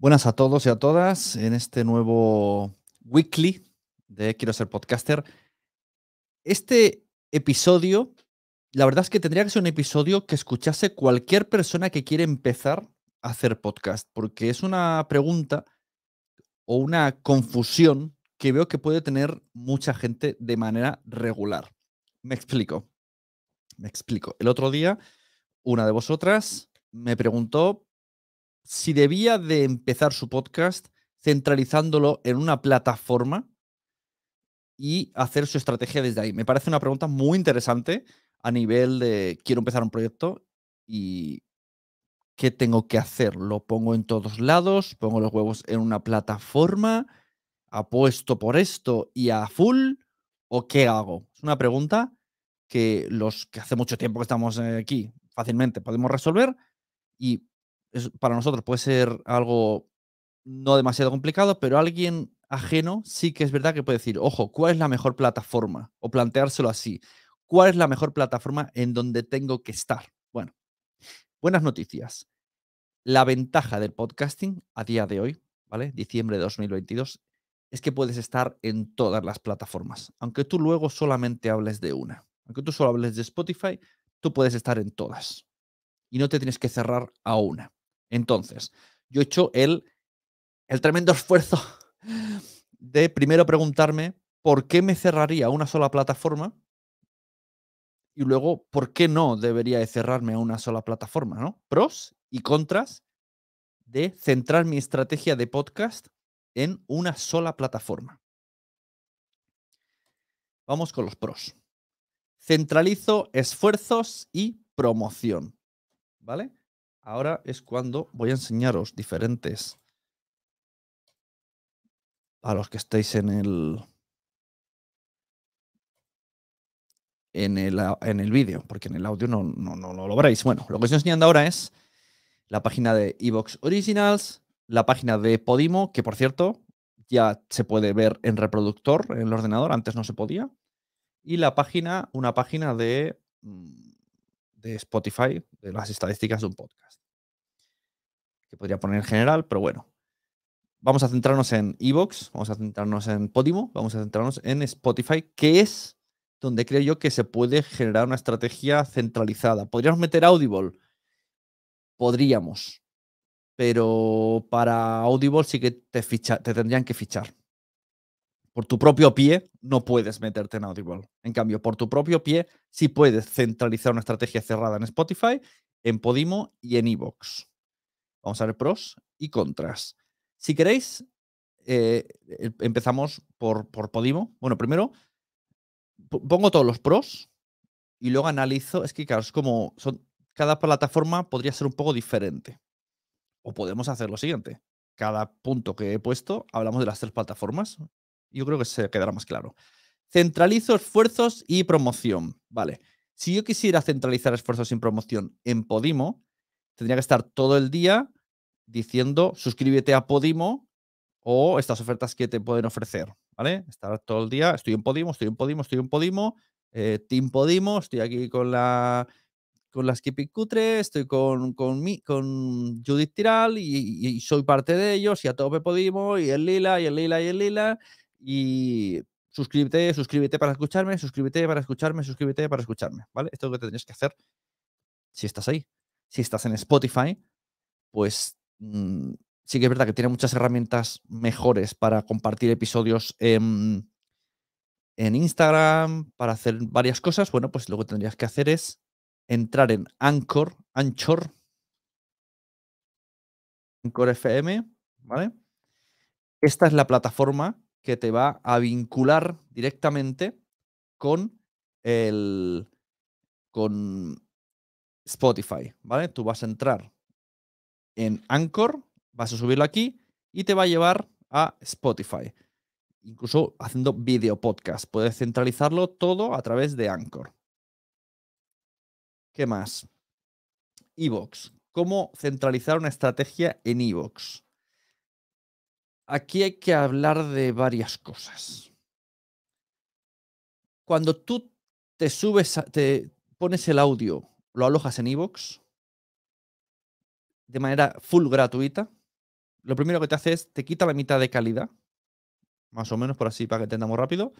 Buenas a todos y a todas en este nuevo weekly de Quiero ser podcaster. Este episodio, la verdad es que tendría que ser un episodio que escuchase cualquier persona que quiere empezar a hacer podcast, porque es una pregunta o una confusión que veo que puede tener mucha gente de manera regular. Me explico. Me explico. El otro día, una de vosotras me preguntó si debía de empezar su podcast centralizándolo en una plataforma y hacer su estrategia desde ahí. Me parece una pregunta muy interesante a nivel de quiero empezar un proyecto y qué tengo que hacer. Lo pongo en todos lados, pongo los huevos en una plataforma, apuesto por esto y a full o qué hago. Es una pregunta que los que hace mucho tiempo que estamos eh, aquí fácilmente podemos resolver y para nosotros puede ser algo no demasiado complicado, pero alguien ajeno sí que es verdad que puede decir, ojo, ¿cuál es la mejor plataforma? O planteárselo así, ¿cuál es la mejor plataforma en donde tengo que estar? Bueno, buenas noticias. La ventaja del podcasting a día de hoy, ¿vale? Diciembre de 2022, es que puedes estar en todas las plataformas, aunque tú luego solamente hables de una. Aunque tú solo hables de Spotify, tú puedes estar en todas. Y no te tienes que cerrar a una. Entonces, yo he hecho el, tremendo esfuerzo de primero preguntarme por qué me cerraría a una sola plataforma y luego por qué no debería de cerrarme a una sola plataforma, ¿no? Pros y contras de centrar mi estrategia de podcast en una sola plataforma. Vamos con los pros. Centralizo esfuerzos y promoción, ¿vale? Ahora es cuando voy a enseñaros diferentes a los que estéis en el en el, en el vídeo, porque en el audio no, no, no, lo veréis. Bueno, lo que estoy enseñando ahora es la página de Evox Originals, la página de Podimo, que por cierto ya se puede ver en reproductor en el ordenador, antes no se podía, y la página, una página de mm, de Spotify, de las estadísticas de un podcast. Que podría poner en general, pero bueno. Vamos a centrarnos en Evox, vamos a centrarnos en Podimo, vamos a centrarnos en Spotify, que es donde creo yo que se puede generar una estrategia centralizada. ¿Podríamos meter Audible? Podríamos. Pero para Audible sí que te, te tendrían que fichar por tu propio pie no puedes meterte en Audible. En cambio, por tu propio pie sí puedes centralizar una estrategia cerrada en Spotify, en Podimo y en Evox. Vamos a ver pros y contras. Si queréis, eh, em, empezamos por, por Podimo. Bueno, primero pongo todos los pros y luego analizo. Es que, claro, es como son, cada plataforma podría ser un poco diferente. O podemos hacer lo siguiente. Cada punto que he puesto, hablamos de las tres plataformas yo creo que se quedará más claro. Centralizo esfuerzos y promoción. Vale. Si yo quisiera centralizar esfuerzos y promoción en Podimo, tendría que estar todo el día diciendo suscríbete a Podimo o estas ofertas que te pueden ofrecer. ¿Vale? Estar todo el día, estoy en Podimo, estoy en Podimo, estoy en Podimo, eh, Team Podimo, estoy aquí con la con las 3 estoy con, mi, con Judith Tiral y, y, soy parte de ellos y a tope Podimo y el Lila y el Lila y el Lila y suscríbete, suscríbete para escucharme, suscríbete para escucharme, suscríbete para escucharme, ¿vale? Esto es lo que tendrías que hacer si estás ahí. Si estás en Spotify, pues mm, sí que es verdad que tiene muchas herramientas mejores para compartir episodios en, en Instagram, para hacer varias cosas. Bueno, pues lo que tendrías que hacer es entrar en Anchor, Anchor, Anchor FM, ¿vale? Esta es la plataforma que te va a vincular directamente con el con Spotify, ¿vale? Tú vas a entrar en Anchor, vas a subirlo aquí y te va a llevar a Spotify. Incluso haciendo video podcast, puedes centralizarlo todo a través de Anchor. ¿Qué más? Evox. ¿Cómo centralizar una estrategia en Evox? Aquí hay que hablar de varias cosas. Cuando tú te subes, te pones el audio, lo alojas en iVoox de manera full gratuita, lo primero que te hace es te quita la mitad de calidad, más o menos por así para que entendamos rápido.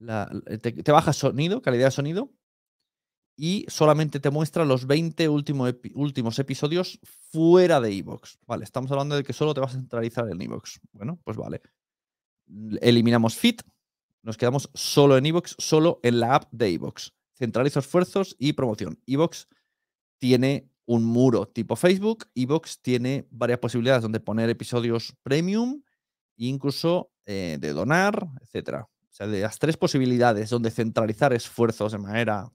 Eh, te, te baja sonido, calidad de sonido, y solamente te muestra los 20 últimos episodios fuera de Evox. Vale, estamos hablando de que solo te vas a centralizar en Evox. Bueno, pues vale. Eliminamos Fit, nos quedamos solo en Evox, solo en la app de Evox. Centralizo esfuerzos y promoción. Evox tiene un muro tipo Facebook. Evox tiene varias posibilidades donde poner episodios premium incluso eh, de donar, etcétera. O sea, de las tres posibilidades donde centralizar esfuerzos de manera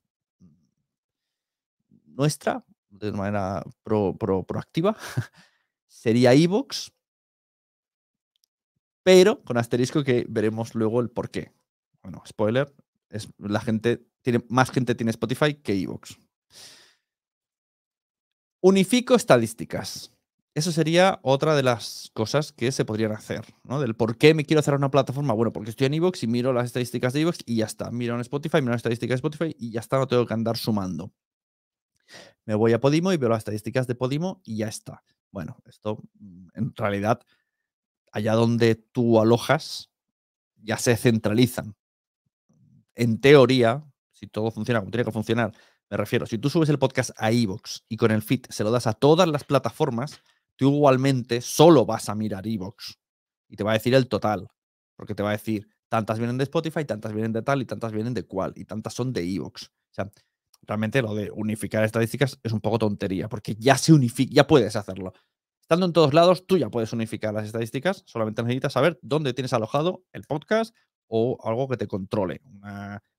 nuestra, de manera proactiva, sería Evox, pero con asterisco que veremos luego el por qué. Bueno, spoiler, es, la gente tiene, más gente tiene Spotify que Evox. Unifico estadísticas. Eso sería otra de las cosas que se podrían hacer, ¿no? Del por qué me quiero hacer una plataforma. Bueno, porque estoy en Evox y miro las estadísticas de Evox y ya está. Miro en Spotify, miro las estadísticas de Spotify y ya está, no tengo que andar sumando. Me voy a Podimo y veo las estadísticas de Podimo y ya está. Bueno, esto mm, en realidad, allá donde tú alojas, ya se centralizan. En teoría, si todo funciona como tiene que funcionar, me refiero, si tú subes el podcast a Evox y con el feed se lo das a todas las plataformas, tú igualmente solo vas a mirar Evox y te va a decir el total, porque te va a decir tantas vienen de Spotify, tantas vienen de tal y tantas vienen de cual y tantas son de Evox. O sea, realmente lo de unificar estadísticas es un poco tontería, porque ya se unifica, ya puedes hacerlo. Estando en todos lados, tú ya puedes unificar las estadísticas, solamente necesitas saber dónde tienes alojado el podcast o algo que te controle,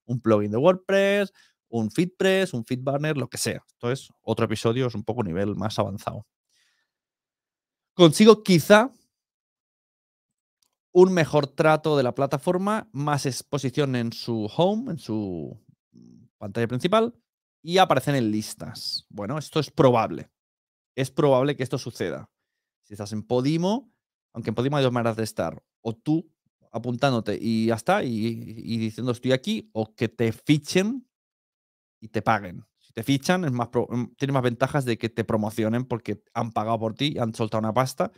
un plugin de WordPress, un FeedPress, un FeedBurner, lo que sea. Entonces, otro episodio es un poco nivel más avanzado. Consigo quizá un mejor trato de la plataforma, más exposición en su home, en su pantalla principal, y aparecen en listas. Bueno, esto es probable. Es probable que esto suceda. Si estás en Podimo, aunque en Podimo hay dos maneras de estar, o tú apuntándote y ya está, y, diciendo estoy aquí, o que te fichen y te paguen. Si te fichan, es más mm, tienes más ventajas de que te promocionen porque han pagado por ti, han soltado una pasta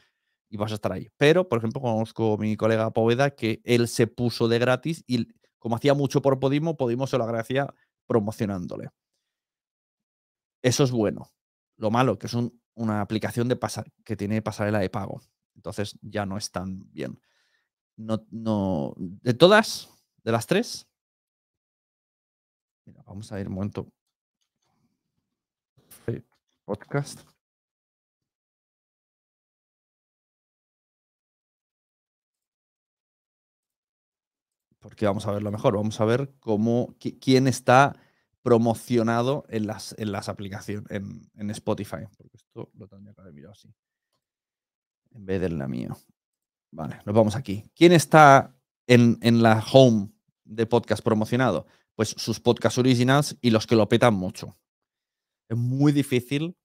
y vas a estar ahí. Pero, por ejemplo, conozco a mi colega Poveda que él se puso de gratis y como hacía mucho por Podimo, Podimo se lo agradecía promocionándole. Eso es bueno. Lo malo, que es una aplicación de que tiene pasarela de pago. Entonces ya no es tan bien. No, de todas, de las tres. vamos a ir un momento. Este podcast. Porque vamos a verlo mejor. Vamos a ver cómo, quién está promocionado en las, en las aplicaciones, en, Spotify. Porque esto lo tendría que haber mirado así. En vez de la mía. Vale, nos vamos aquí. ¿Quién está en, en la home de podcast promocionado? Pues sus podcasts originals y los que lo petan mucho. Es muy difícil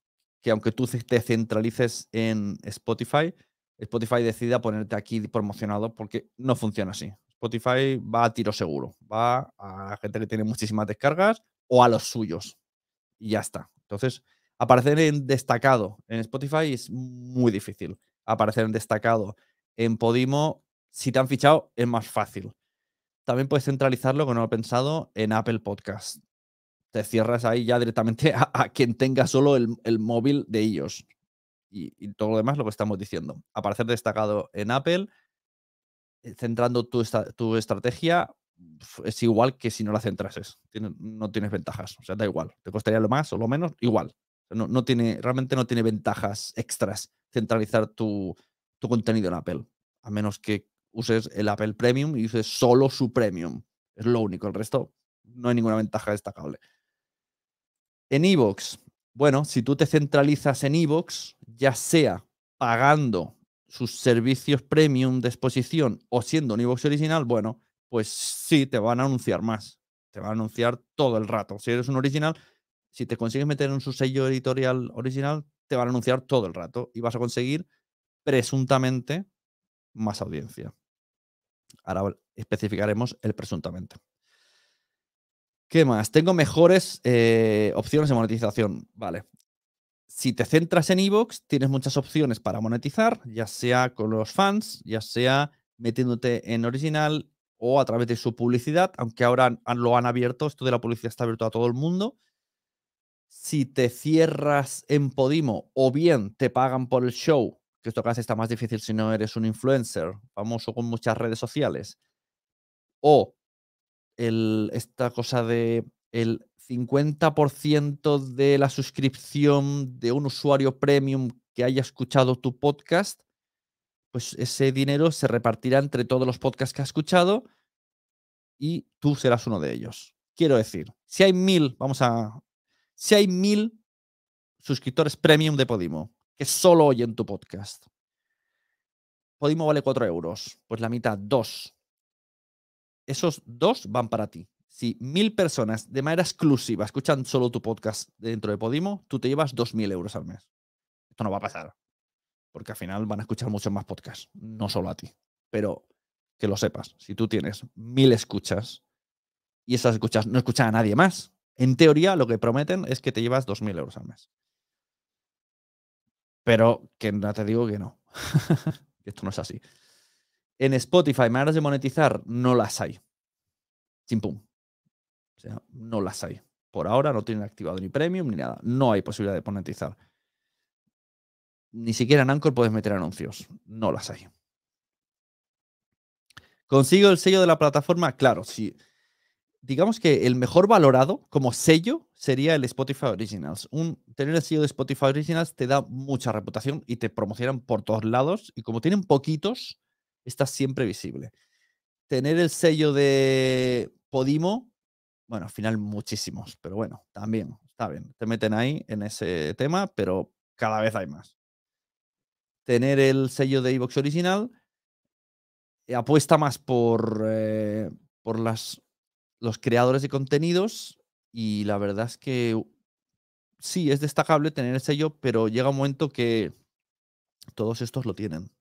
que aunque tú te centralices en Spotify, Spotify decida ponerte aquí promocionado porque no funciona así. Spotify va a tiro seguro, va a gente que tiene muchísimas descargas o a los suyos. Y ya está. Entonces, aparecer en destacado en Spotify es muy difícil. Aparecer en destacado en Podimo, si te han fichado, es más fácil. También puedes centralizarlo, como no lo he pensado, en Apple Podcast. Te cierras ahí ya directamente a, quien tenga solo el, móvil de ellos. Y, todo lo demás lo que estamos diciendo. Aparecer destacado en Apple, eh, centrando tu, tu estrategia es igual que si no la centrases. no tienes ventajas. O sea, da igual. Te costaría lo más o lo menos, igual. No, tiene, realmente no tiene ventajas extras centralizar tu, tu contenido en Apple. A menos que uses el Apple Premium y uses solo su Premium. Es lo único. El resto no hay ninguna ventaja destacable. En Evox, bueno, si tú te centralizas en Evox, ya sea pagando sus servicios premium de exposición o siendo un Evox original, bueno, pues sí, te van a anunciar más. Te van a anunciar todo el rato. Si eres un original, si te consigues meter en su sello editorial original, te van a anunciar todo el rato y vas a conseguir presuntamente más audiencia. Ahora especificaremos el presuntamente. ¿Qué más? Tengo mejores eh, opciones de monetización. Vale. Si te centras en Evox, tienes muchas opciones para monetizar, ya sea con los fans, ya sea metiéndote en original, o a través de su publicidad, aunque ahora lo han abierto, esto de la publicidad está abierto a todo el mundo. Si te cierras en Podimo o bien te pagan por el show, que esto casi está más difícil si no eres un influencer famoso con muchas redes sociales, o esta cosa de el 50% de la suscripción de un usuario premium que haya escuchado tu podcast pues ese dinero se repartirá entre todos los podcasts que has escuchado y tú serás uno de ellos. Quiero decir, si hay mil, vamos a, si hay mil suscriptores premium de Podimo que solo oyen tu podcast, Podimo vale cuatro euros, pues la mitad, dos. Esos dos van para ti. Si mil personas de manera exclusiva escuchan solo tu podcast dentro de Podimo, tú te llevas dos mil euros al mes. Esto no va a pasar, porque al final van a escuchar muchos más podcasts, no solo a ti. Pero que lo sepas, si tú tienes mil escuchas y esas escuchas no escuchan a nadie más, en teoría lo que prometen es que te llevas dos mil euros al mes. Pero que no te digo que no. Esto no es así. En Spotify, maneras de monetizar, no las hay. pum. O sea, no las hay. Por ahora no tienen activado ni premium ni nada. No hay posibilidad de monetizar. Ni siquiera en Anchor puedes meter anuncios. No las hay. ¿Consigo el sello de la plataforma? Claro, sí. Digamos que el mejor valorado como sello sería el Spotify Originals. Un, tener el sello de Spotify Originals te da mucha reputación y te promocionan por todos lados. Y como tienen poquitos, estás siempre visible. Tener el sello de Podimo, bueno, al final muchísimos, pero bueno, también está bien. Te meten ahí en ese tema, pero cada vez hay más tener el sello de iBox original, eh, apuesta más por, eh, por las, los creadores de contenidos y la verdad es que sí, es destacable tener el sello, pero llega un momento que todos estos lo tienen.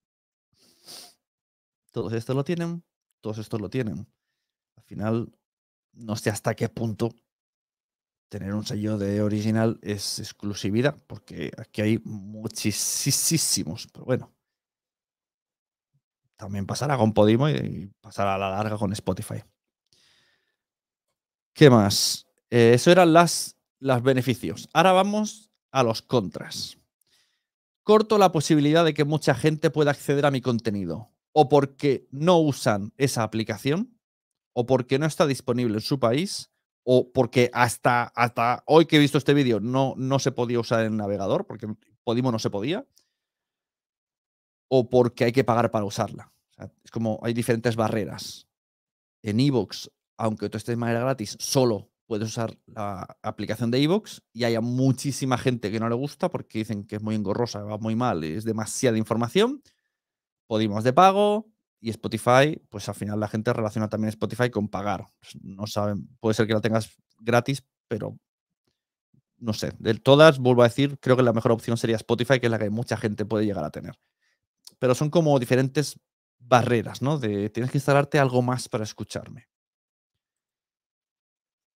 Todos estos lo tienen, todos estos lo tienen. Al final, no sé hasta qué punto tener un sello de original es exclusividad, porque aquí hay muchísimos, pero bueno. También pasará con Podimo y pasará a la larga con Spotify. ¿Qué más? Eh, eso eran las, las beneficios. Ahora vamos a los contras. Corto la posibilidad de que mucha gente pueda acceder a mi contenido o porque no usan esa aplicación o porque no está disponible en su país o porque hasta, hasta hoy que he visto este vídeo no, no se podía usar en navegador, porque Podimo no se podía, o porque hay que pagar para usarla. es como hay diferentes barreras. En Evox, aunque tú estés de manera gratis, solo puedes usar la aplicación de Evox y hay muchísima gente que no le gusta porque dicen que es muy engorrosa, va muy mal, es demasiada información. Podimos de pago, y Spotify, pues al final la gente relaciona también Spotify con pagar. Pues no saben, puede ser que la tengas gratis, pero no sé. De todas, vuelvo a decir, creo que la mejor opción sería Spotify, que es la que mucha gente puede llegar a tener. Pero son como diferentes barreras, ¿no? De tienes que instalarte algo más para escucharme.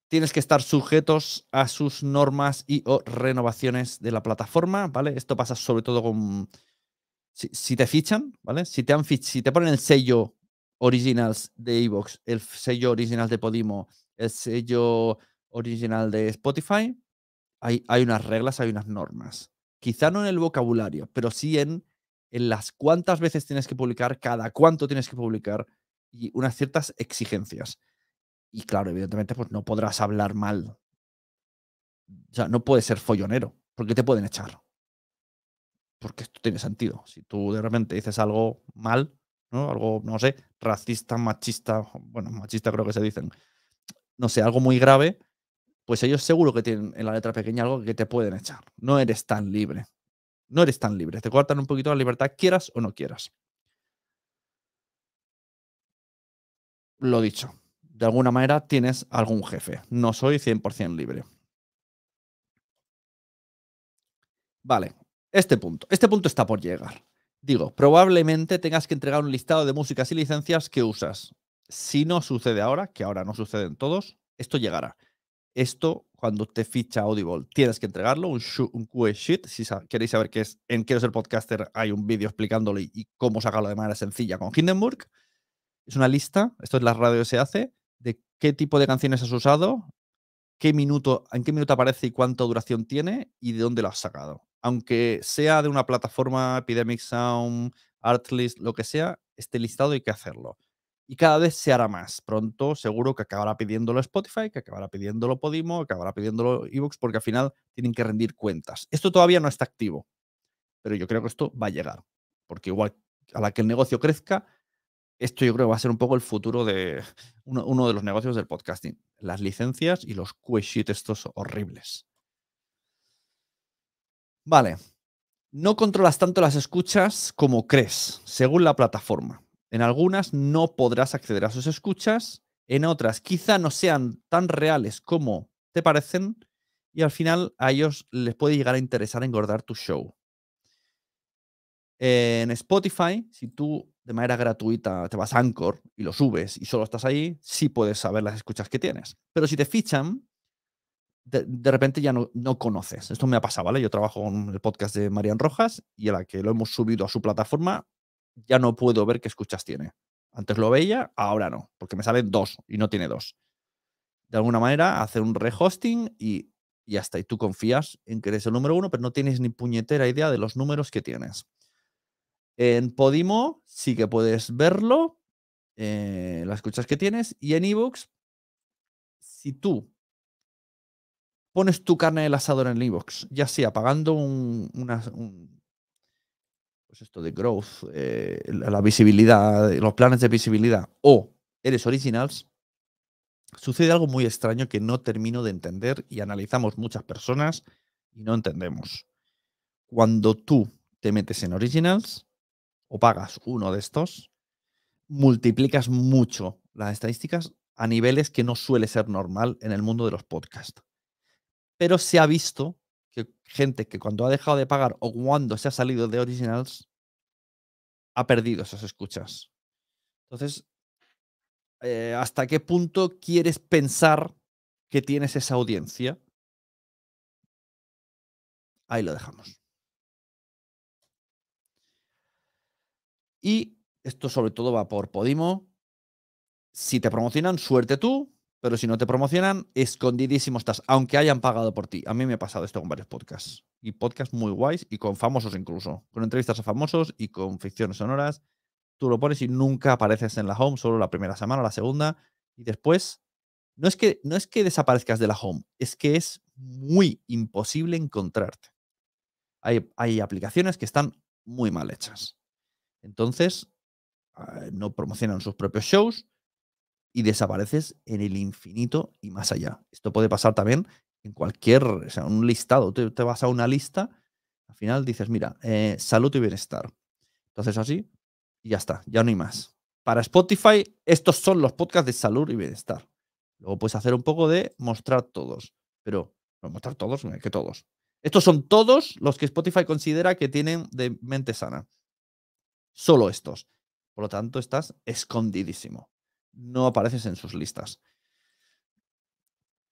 Tienes que estar sujetos a sus normas y o renovaciones de la plataforma, ¿vale? Esto pasa sobre todo con si, te fichan, ¿vale? Si te, ponen el sello original de Evox, el sello original de Podimo, el sello original de Spotify, hay, unas reglas, hay unas normas. Quizá no en el vocabulario, pero sí en, las cuántas veces tienes que publicar, cada cuánto tienes que publicar y unas ciertas exigencias. Y claro, evidentemente, pues no podrás hablar mal. O sea, no puedes ser follonero, porque te pueden echar porque esto tiene sentido. Si tú de repente dices algo mal, ¿no? Algo, no sé, racista, machista, bueno, machista creo que se dicen, no sé, algo muy grave, pues ellos seguro que tienen en la letra pequeña algo que te pueden echar. No eres tan libre. No eres tan libre. Te cortan un poquito la libertad, quieras o no quieras. Lo dicho, de alguna manera tienes algún jefe. No soy 100% libre. Vale, este punto. Este punto está por llegar. Digo, probablemente tengas que entregar un listado de músicas y licencias que usas. Si no sucede ahora, que ahora no suceden todos, esto llegará. Esto, cuando te ficha Audible, tienes que entregarlo, un, un sheet. Si queréis saber qué es, en Quiero ser podcaster hay un vídeo explicándolo y, cómo sacarlo de manera sencilla con Hindenburg. Es una lista, esto es la radio que se hace, de qué tipo de canciones has usado, qué minuto, en qué minuto aparece y cuánta duración tiene y de dónde lo has sacado aunque sea de una plataforma, Epidemic Sound, Artlist, lo que sea, esté listado hay que hacerlo. Y cada vez se hará más. Pronto seguro que acabará pidiéndolo Spotify, que acabará pidiéndolo Podimo, que acabará pidiéndolo Evox, porque al final tienen que rendir cuentas. Esto todavía no está activo, pero yo creo que esto va a llegar, porque igual a la que el negocio crezca, esto yo creo que va a ser un poco el futuro de uno, de los negocios del podcasting. Las licencias y los quesitos estos horribles. Vale. No controlas tanto las escuchas como crees, según la plataforma. En algunas no podrás acceder a sus escuchas, en otras quizá no sean tan reales como te parecen y al final a ellos les puede llegar a interesar engordar tu show. En Spotify, si tú de manera gratuita te vas a Anchor y lo subes y solo estás ahí, sí puedes saber las escuchas que tienes. Pero si te fichan, de, repente ya no, no conoces. Esto me ha pasado, ¿vale? Yo trabajo con el podcast de Marian Rojas y a la que lo hemos subido a su plataforma, ya no puedo ver qué escuchas tiene. Antes lo veía, ahora no, porque me salen dos y no tiene dos. De alguna manera, hace un rehosting y ya está. Y tú confías en que eres el número uno, pero no tienes ni puñetera idea de los números que tienes. En Podimo sí que puedes verlo, eh, las escuchas que tienes, y en eBooks, si tú pones tu carne en el asador en el inbox, ya sea pagando un, pues esto de growth, eh, la visibilidad, eh, los planes de visibilidad, o eres originals, sucede algo muy extraño que no termino de entender y analizamos muchas personas y no entendemos. Cuando tú te metes en originals o pagas uno de estos, multiplicas mucho las estadísticas a niveles que no suele ser normal en el mundo de los podcasts pero se ha visto que gente que cuando ha dejado de pagar o cuando se ha salido de Originals ha perdido esas escuchas. Entonces, eh, ¿hasta qué punto quieres pensar que tienes esa audiencia? Ahí lo dejamos. Y esto sobre todo va por Podimo. Si te promocionan, suerte tú pero si no te promocionan, escondidísimo estás, aunque hayan pagado por ti. A mí me ha pasado esto con varios podcasts. Y podcasts muy guays y con famosos incluso. Con entrevistas a famosos y con ficciones sonoras. Tú lo pones y nunca apareces en la home, solo la primera semana, la segunda. Y después, no es que, no es que desaparezcas de la home, es que es muy imposible encontrarte. Hay, hay aplicaciones que están muy mal hechas. Entonces, ah, no promocionan sus propios shows y desapareces en el infinito y más allá. Esto puede pasar también en cualquier, o sea, un listado. Te, vas a una lista, al final dices, mira, eh, salud y bienestar. Entonces así, y ya está, ya no hay más. Para Spotify, estos son los podcasts de salud y bienestar. Luego puedes hacer un poco de mostrar todos, pero mostrar todos, no que todos. Estos son todos los que Spotify considera que tienen de mente sana. Solo estos. Por lo tanto, estás escondidísimo no apareces en sus listas.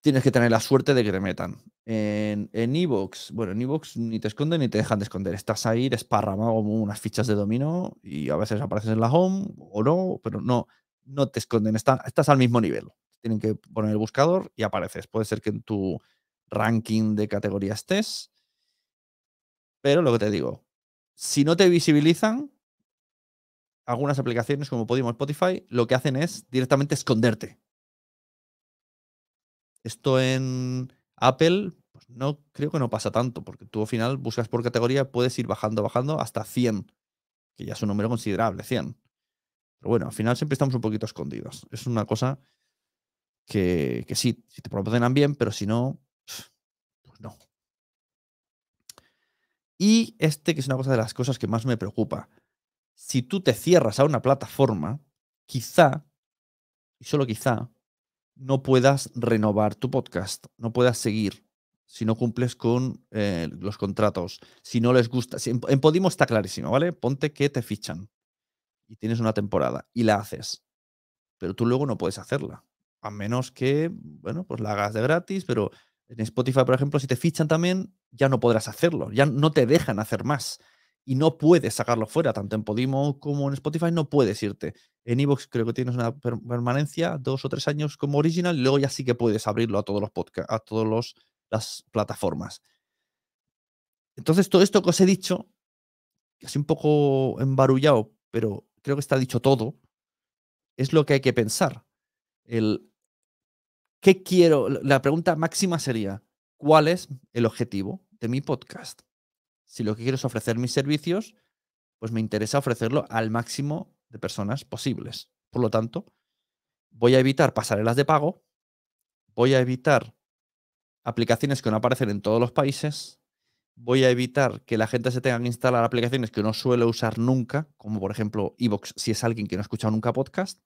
Tienes que tener la suerte de que te metan. En Evox, en bueno, en Evox ni te esconden ni te dejan de esconder. Estás ahí desparramado como unas fichas de dominó y a veces apareces en la home o no, pero no, no te esconden. estás al mismo nivel. Tienen que poner el buscador y apareces. Puede ser que en tu ranking de categoría estés, pero lo que te digo, si no te visibilizan, algunas aplicaciones como podemos Spotify lo que hacen es directamente esconderte. Esto en Apple pues no creo que no pasa tanto, porque tú al final buscas por categoría, puedes ir bajando, bajando hasta 100, que ya es un número considerable, 100. Pero bueno, al final siempre estamos un poquito escondidos. Es una cosa que, sí, si te proporcionan bien, pero si no, pues no. Y este, que es una cosa de las cosas que más me preocupa si tú te cierras a una plataforma, quizá, y solo quizá, no puedas renovar tu podcast, no puedas seguir si no cumples con eh, los contratos, si no les gusta. en, en, Podimo está clarísimo, ¿vale? Ponte que te fichan y tienes una temporada y la haces, pero tú luego no puedes hacerla, a menos que, bueno, pues la hagas de gratis, pero en Spotify, por ejemplo, si te fichan también, ya no podrás hacerlo, ya no te dejan hacer más y no puedes sacarlo fuera, tanto en Podimo como en Spotify no puedes irte. En Evox creo que tienes una permanencia, dos o tres años como original, luego ya sí que puedes abrirlo a todos los podcasts, a todas las plataformas. Entonces, todo esto que os he dicho, es un poco embarullado, pero creo que está dicho todo, es lo que hay que pensar. El, ¿Qué quiero? La pregunta máxima sería, ¿cuál es el objetivo de mi podcast? si lo que quiero es ofrecer mis servicios, pues me interesa ofrecerlo al máximo de personas posibles. Por lo tanto, voy a evitar pasarelas de pago, voy a evitar aplicaciones que no aparecen en todos los países, voy a evitar que la gente se tenga que instalar aplicaciones que no suele usar nunca, como por ejemplo Evox, si es alguien que no ha escuchado nunca podcast,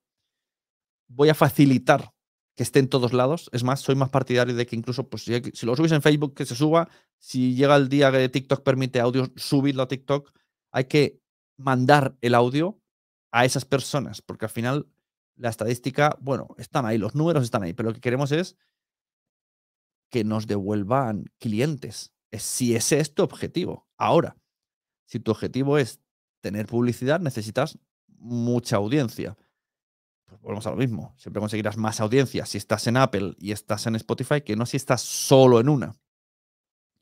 voy a facilitar que esté en todos lados. Es más, soy más partidario de que incluso pues, si, lo subís en Facebook, que se suba. Si llega el día que TikTok permite audio, subidlo a TikTok. Hay que mandar el audio a esas personas, porque al final la estadística, bueno, están ahí, los números están ahí, pero lo que queremos es que nos devuelvan clientes. si ese es tu objetivo. Ahora, si tu objetivo es tener publicidad, necesitas mucha audiencia pues volvemos a lo mismo. Siempre conseguirás más audiencia si estás en Apple y estás en Spotify que no si estás solo en una.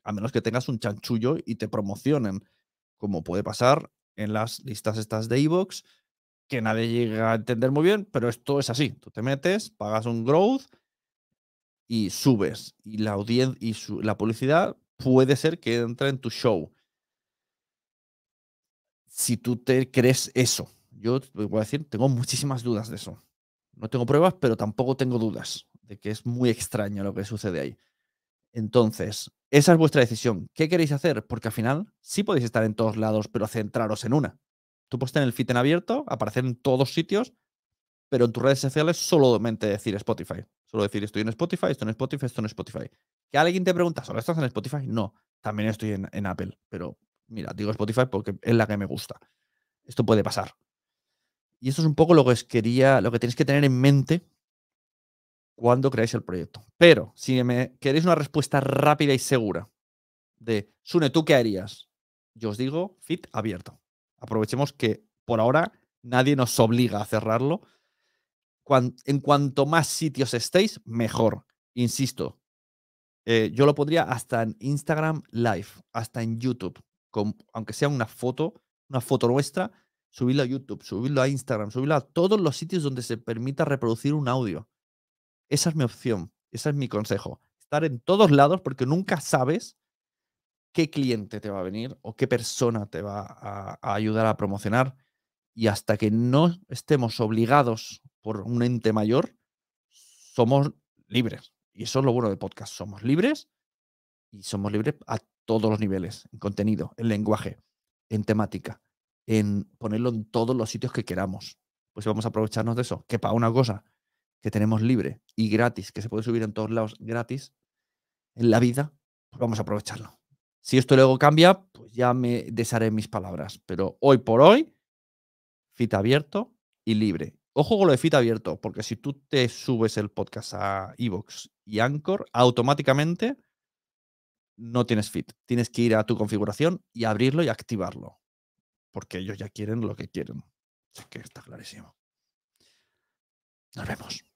A menos que tengas un chanchullo y te promocionen, como puede pasar en las listas estas de Evox, que nadie llega a entender muy bien, pero esto es así. Tú te metes, pagas un growth y subes. Y la audiencia y la publicidad puede ser que entre en tu show. Si tú te crees eso yo voy a decir, tengo muchísimas dudas de eso. No tengo pruebas, pero tampoco tengo dudas de que es muy extraño lo que sucede ahí. Entonces, esa es vuestra decisión. ¿Qué queréis hacer? Porque al final sí podéis estar en todos lados, pero centraros en una. Tú puedes tener el feed en abierto, aparecer en todos sitios, pero en tus redes sociales solamente decir Spotify. Solo decir estoy en Spotify, estoy en Spotify, estoy en Spotify. Que alguien te pregunta, ¿solo estás en Spotify? No, también estoy en Apple, pero mira, digo Spotify porque es la que me gusta. Esto puede pasar. Y eso es un poco lo que os quería, lo que tenéis que tener en mente cuando creáis el proyecto. Pero si me queréis una respuesta rápida y segura de Sune, ¿tú qué harías? Yo os digo fit abierto. Aprovechemos que por ahora nadie nos obliga a cerrarlo. en cuanto más sitios estéis, mejor. Insisto, eh, yo lo podría hasta en Instagram Live, hasta en YouTube, aunque sea una foto, una foto nuestra subirlo a YouTube, subirlo a Instagram, subirlo a todos los sitios donde se permita reproducir un audio. Esa es mi opción, ese es mi consejo. Estar en todos lados porque nunca sabes qué cliente te va a venir o qué persona te va a, ayudar a promocionar. Y hasta que no estemos obligados por un ente mayor, somos libres. Y eso es lo bueno del podcast. Somos libres y somos libres a todos los niveles, en contenido, en lenguaje, en temática, en ponerlo en todos los sitios que queramos. Pues vamos a aprovecharnos de eso, que para una cosa que tenemos libre y gratis, que se puede subir en todos lados gratis, en la vida, pues vamos a aprovecharlo. Si esto luego cambia, pues ya me desharé mis palabras. Pero hoy por hoy, fit abierto y libre. Ojo con lo de fit abierto, porque si tú te subes el podcast a Evox y Anchor, automáticamente no tienes fit. Tienes que ir a tu configuración y abrirlo y activarlo porque ellos ya quieren lo que quieren. Así que está clarísimo. Nos vemos.